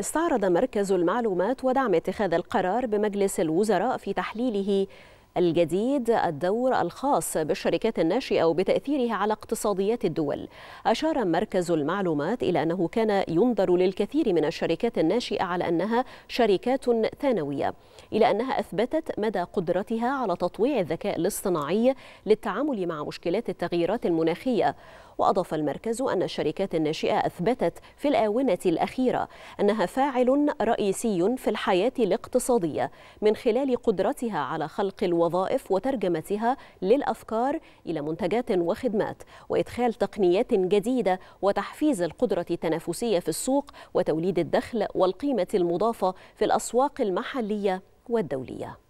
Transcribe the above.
استعرض مركز المعلومات ودعم اتخاذ القرار بمجلس الوزراء في تحليله الجديد الدور الخاص بالشركات الناشئة وبتأثيرها على اقتصاديات الدول أشار مركز المعلومات إلى أنه كان ينظر للكثير من الشركات الناشئة على أنها شركات ثانوية إلى أنها أثبتت مدى قدرتها على تطويع الذكاء الاصطناعي للتعامل مع مشكلات التغييرات المناخية وأضاف المركز أن الشركات الناشئة أثبتت في الآونة الأخيرة أنها فاعل رئيسي في الحياة الاقتصادية من خلال قدرتها على خلق الوظائف وترجمتها للأفكار إلى منتجات وخدمات وإدخال تقنيات جديدة وتحفيز القدرة التنافسية في السوق وتوليد الدخل والقيمة المضافة في الأسواق المحلية والدولية